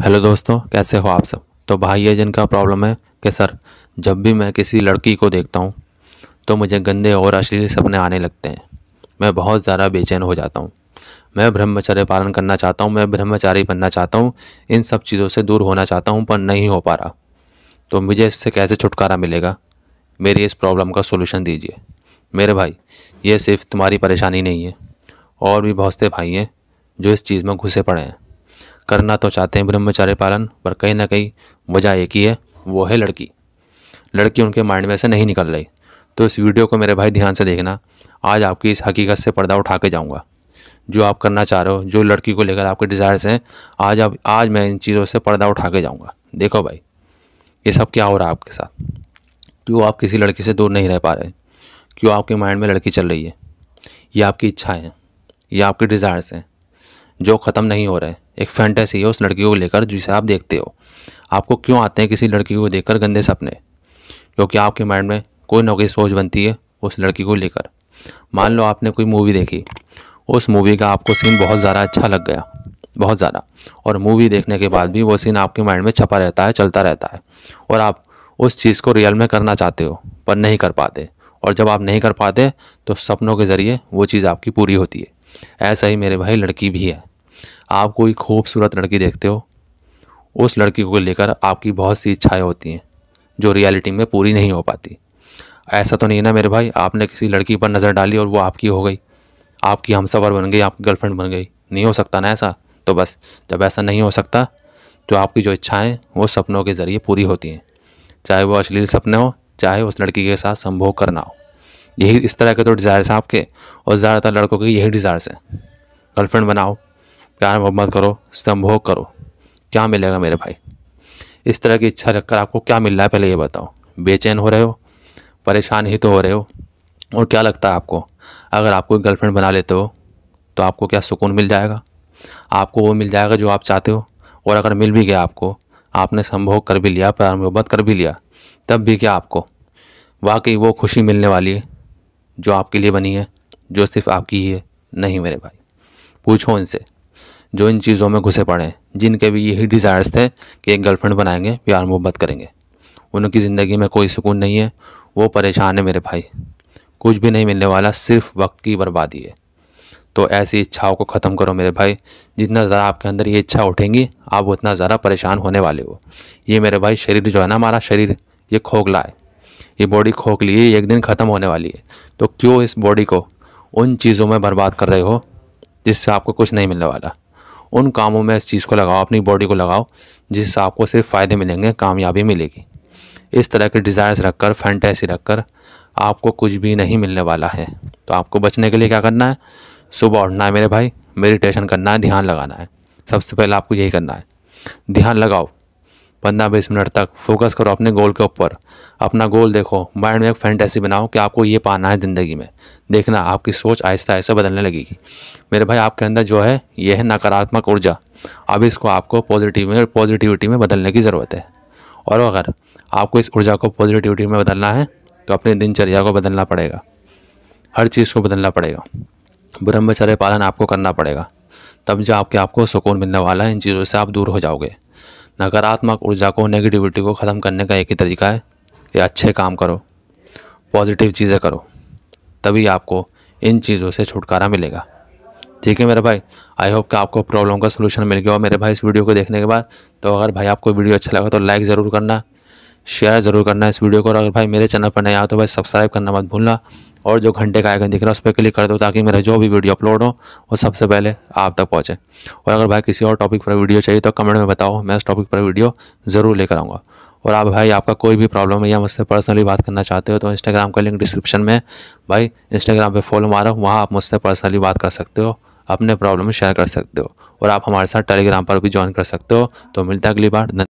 hello दोस्तों कैसे हो आप सब तो भाई है जिनका प्रॉब्लम है कि सर जब भी मैं किसी लड़की को देखता हूँ तो मुझे गंदे और अश्लील सपने आने लगते हैं मैं बहुत ज़्यादा बेचैन हो जाता हूँ मैं ब्रह्मचर्य पालन करना चाहता हूँ मैं ब्रह्मचारी बनना चाहता हूँ इन सब चीज़ों से दूर होना चाहता हूँ पर नहीं हो पा रहा तो मुझे इससे कैसे छुटकारा मिलेगा मेरी इस प्रॉब्लम का सोल्यूशन दीजिए मेरे भाई ये सिर्फ तुम्हारी परेशानी नहीं है और भी बहुत से भाई हैं जो इस चीज़ में घुसे पड़े हैं करना तो चाहते हैं ब्रह्मचार्य पालन पर कहीं ना कहीं वजह एक ही है वो है लड़की लड़की उनके माइंड में से नहीं निकल रही तो इस वीडियो को मेरे भाई ध्यान से देखना आज आपकी इस हकीकत से पर्दा उठा के जाऊँगा जो आप करना चाह रहे हो जो लड़की को लेकर आपके डिज़ायर्स हैं आज आप आज मैं इन चीज़ों से पर्दा उठा के जाऊँगा देखो भाई ये सब क्या हो रहा है आपके साथ क्यों आप किसी लड़की से दूर नहीं रह पा रहे क्यों आपके माइंड में लड़की चल रही है ये आपकी इच्छाएँ हैं ये आपके डिज़ायर्स हैं जो ख़त्म नहीं हो रहे एक फैंटेसी है उस लड़की को लेकर जिसे आप देखते हो आपको क्यों आते हैं किसी लड़की को देखकर गंदे सपने क्योंकि आपके माइंड में कोई ना कोई सोच बनती है उस लड़की को लेकर मान लो आपने कोई मूवी देखी उस मूवी का आपको सीन बहुत ज़्यादा अच्छा लग गया बहुत ज़्यादा और मूवी देखने के बाद भी वो सीन आपके माइंड में छपा रहता है चलता रहता है और आप उस चीज़ को रियल में करना चाहते हो पर नहीं कर पाते और जब आप नहीं कर पाते तो सपनों के ज़रिए वो चीज़ आपकी पूरी होती है ऐसा ही मेरे भाई लड़की भी है आप कोई खूबसूरत लड़की देखते हो उस लड़की को लेकर आपकी बहुत सी इच्छाएं होती हैं जो रियलिटी में पूरी नहीं हो पाती ऐसा तो नहीं ना मेरे भाई आपने किसी लड़की पर नज़र डाली और वो आपकी हो गई आपकी सफर बन गई आपकी गर्लफ्रेंड बन गई नहीं हो सकता ना ऐसा तो बस जब ऐसा नहीं हो सकता तो आपकी जो इच्छाएं वो सपनों के ज़रिए पूरी होती हैं चाहे वो अश्लील सपने हो चाहे उस लड़की के साथ संभोग करना हो यही इस तरह के तो डिज़ायर्स हैं आपके और ज़्यादातर लड़कों के यही डिज़ायर्स हैं गर्लफ्रेंड बनाओ प्यार मोहब्बत करो संभोग करो क्या मिलेगा मेरे भाई इस तरह की इच्छा रखकर आपको क्या मिल रहा है पहले ये बताओ बेचैन हो रहे हो परेशान ही तो हो रहे हो और क्या लगता है आपको अगर आपको गर्लफ्रेंड बना लेते हो तो आपको क्या सुकून मिल जाएगा आपको वो मिल जाएगा जो आप चाहते हो और अगर मिल भी गया आपको आपने संभोग कर भी लिया प्यार मोहब्बत कर भी लिया तब भी क्या आपको वाकई वो खुशी मिलने वाली है जो आपके लिए बनी है जो सिर्फ आपकी ही है नहीं मेरे भाई पूछो इनसे जो इन चीज़ों में घुसे पड़े हैं जिनके भी यही डिज़ायर्स थे कि एक गर्लफ्रेंड बनाएंगे प्यार मोहब्बत करेंगे उनकी ज़िंदगी में कोई सुकून नहीं है वो परेशान है मेरे भाई कुछ भी नहीं मिलने वाला सिर्फ वक्त की बर्बादी है तो ऐसी इच्छाओं को ख़त्म करो मेरे भाई जितना ज़रा आपके अंदर ये इच्छा उठेंगी आप उतना ज़रा परेशान होने वाले हो ये मेरे भाई शरीर जो है ना हमारा शरीर ये खोखला है ये बॉडी खोखली है एक दिन ख़त्म होने वाली है तो क्यों इस बॉडी को उन चीज़ों में बर्बाद कर रहे हो जिससे आपको कुछ नहीं मिलने वाला उन कामों में इस चीज़ को लगाओ अपनी बॉडी को लगाओ जिससे आपको सिर्फ फ़ायदे मिलेंगे कामयाबी मिलेगी इस तरह के डिज़ायर्स रखकर फैंटेसी रखकर आपको कुछ भी नहीं मिलने वाला है तो आपको बचने के लिए क्या करना है सुबह उठना है मेरे भाई मेडिटेशन करना है ध्यान लगाना है सबसे पहले आपको यही करना है ध्यान लगाओ पंद्रह बीस मिनट तक फोकस करो अपने गोल के ऊपर अपना गोल देखो माइंड में एक फैंटेसी बनाओ कि आपको ये पाना है ज़िंदगी में देखना आपकी सोच आहिस्ता आहिस्ता बदलने लगेगी मेरे भाई आपके अंदर जो है यह है नकारात्मक ऊर्जा अब इसको आपको पॉजिटिव में पॉजिटिविटी में बदलने की ज़रूरत है और अगर आपको इस ऊर्जा को पॉजिटिविटी में बदलना है तो अपनी दिनचर्या को बदलना पड़ेगा हर चीज़ को बदलना पड़ेगा ब्रह्मचर्य पालन आपको करना पड़ेगा तब जो आपके आपको सुकून मिलने वाला है इन चीज़ों से आप दूर हो जाओगे नकारात्मक ऊर्जा को नेगेटिविटी को ख़त्म करने का एक ही तरीका है कि अच्छे काम करो पॉजिटिव चीज़ें करो तभी आपको इन चीज़ों से छुटकारा मिलेगा ठीक है मेरे भाई आई होप कि आपको प्रॉब्लम का सलूशन मिल गया हो मेरे भाई इस वीडियो को देखने के बाद तो अगर भाई आपको वीडियो अच्छा लगा तो लाइक ज़रूर करना शेयर ज़रूर करना इस वीडियो को और अगर भाई मेरे चैनल पर नया आओ तो भाई सब्सक्राइब करना मत भूलना और जो घंटे का आइकन दिख रहा है उस पर क्लिक कर दो ताकि मेरा जो भी वीडियो अपलोड हो वो सबसे पहले आप तक पहुँचे और अगर भाई किसी और टॉपिक पर वीडियो चाहिए तो कमेंट में बताओ मैं उस टॉपिक पर वीडियो ज़रूर लेकर आऊँगा और आप भाई आपका कोई भी प्रॉब्लम है या मुझसे पर्सनली बात करना चाहते हो तो इंस्टाग्राम का लिंक डिस्क्रिप्शन में भाई इंस्टाग्राम पे फॉलो मारो वहाँ आप मुझसे पर्सनली बात कर सकते हो अपने प्रॉब्लम शेयर कर सकते हो और आप हमारे साथ टेलीग्राम पर भी ज्वाइन कर सकते हो तो मिलता अगली बार